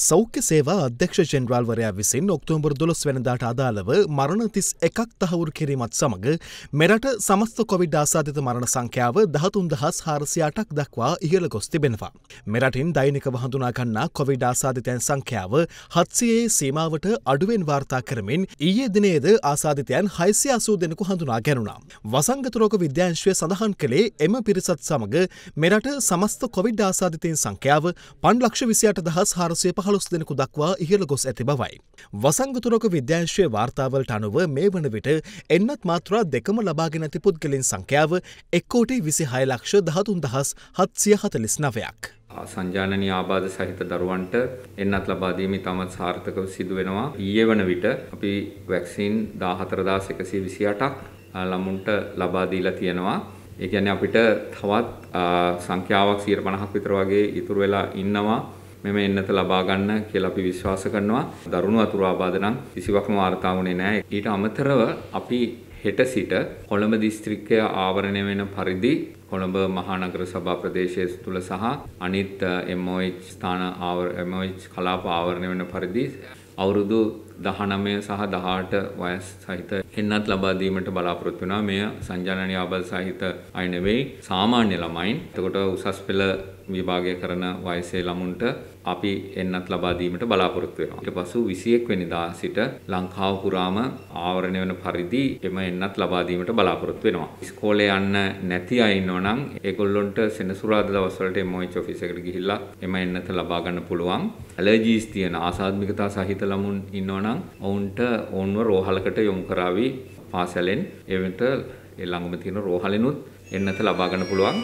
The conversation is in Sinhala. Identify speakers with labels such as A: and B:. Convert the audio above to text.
A: සෞඛ්‍ය සේවා අධ්‍යක්ෂ ජෙනරාල්වරයා විසින් ඔක්තෝම්බර් දොළොස් වෙනදාට අදාළව මරණ තිස් එකක් තහවුරු කිරීමත් සමඟ මෙරට සමස්ත කොවිඩ් ආසාධිත මරණ සංඛ්‍යාව දහතුන් දහස් හාරසියාටක් දක්වා ඉහළ ගොස් තිබෙනවා. මෙරටින් දෛනික වහඳුනාගන්නා කොවිඩ් ආසාධිතයන් සංඛ්‍යාව හත්සයේ සීමාවට අඩුවෙන් වාර්තා කරමින් ඊයේ දිනේද ආසාධිතයන් හයිසි අසූ දෙනෙකු හඳුනා ගැනුණා. වසංගතරෝක විද්‍යාංශය සඳහන් කළේ එම පිරිසත් සමඟ මෙරට සමස්ත කොවිඩ් ආසාධිතයන් සංඛ්‍යාව පන්ලක්ෂ විසියට දහස් හාරසය පහළුස් දෙනෙකු දක්වා ඉහළ ගොස් ඇති බවයි. වසංගතුනක විද්‍යංශය වාර්තාවලට අනුව මේ වන විට එන්නත් මාත්‍රා දෙකම ලබාගෙන ඇති පුද්ගලින් සංඛ්‍යාව එක්කෝටේ විසි හයලක්ෂ දහතුන් දහස් හත්සිය හතලිස් නවයක්.
B: සංජානනී ආබාධ සහිත දරුවන්ට එන්නත් ලබා දීම ඉතාමත් සාර්ථකව සිදු වෙනවා. ඊයේ වන විට අපි වැක්සින් 14128ක් ළමුන්ට ලබා දීලා තියෙනවා. ඒ කියන්නේ අපිට තවත් සංඛ්‍යාවක් 150ක් විතර වගේ ඉතුරු වෙලා ඉන්නවා. මෙම එන්නත ලබා ගන්න කියලා අපි විශ්වාස කරනවා. දරුණු අතුරු ආබාධ නම් කිසිවක්ම වාර්තා වුණේ නැහැ. ඊට අමතරව අපි හෙට සිට කොළඹ දිස්ත්‍රික්කය ආවරණය වෙන පරිදි කොළඹ මහානගර සභා ප්‍රදේශය තුළ සහ අනිත් MOH ස්ථාන MOH කලාප ආවරණය වෙන පරිදි අවුරුදු දහනමය සහ දහාට වයස් සහිත එන්නත් ලබාදීමට බලාපොරොත්තු වුණා මෙය සංජානනීය ආබල් සහිත අය නෙවෙයි සාමාන්‍ය ළමයින්. එතකොට උසස් පෙළ විභාගය කරන වයසේ ළමුන්ට අපි එන්නත් ලබා දීමට බලාපොරොත්තු වෙනවා. ඊට පසු 21 වෙනිදා සිට ලංකාව පුරාම ආවරණය වෙන පරිදි එම එන්නත් ලබා දීමට බලාපොරොත්තු වෙනවා. ඉස්කෝලේ යන්න නැති අය ඉන්නවනම් ඒගොල්ලොන්ට සෙනසුරාදා දවස්වලට MOH ඔෆිස් එකට ගිහිල්ලා එම එන්නත ලබා ගන්න පුළුවන්. ඇලර්ජීස් තියෙන ආසාත්මිකතා සහිත ළමුන් ඉන්නවනම් නම් ඔවුන්ට ඔවුන්ව රෝහලකට යොමු කරાવી පාසලෙන් එවිට ඒ ළඟම තියෙන රෝහලෙනුත් එන්නත ලබා ගන්න පුළුවන්.